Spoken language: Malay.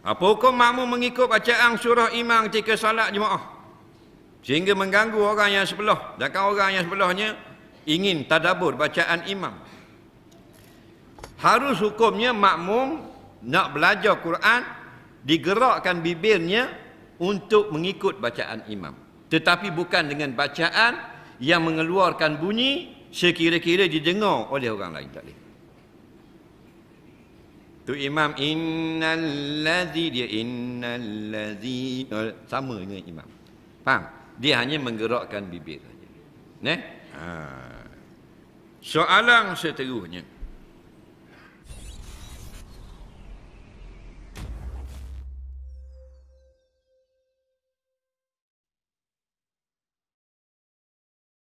Apa hukum makmum mengikut bacaan surah imam ketika salat jemaah? Sehingga mengganggu orang yang sebelah. Sedangkan orang yang sebelahnya ingin tadabur bacaan imam. Harus hukumnya makmum nak belajar Quran, digerakkan bibirnya untuk mengikut bacaan imam. Tetapi bukan dengan bacaan yang mengeluarkan bunyi sekira-kira didengar oleh orang lain. Tak boleh tu imam innallazi dia innallazi eh, sama dengan imam faham dia hanya menggerakkan bibir saja ne ha soalan seterusnya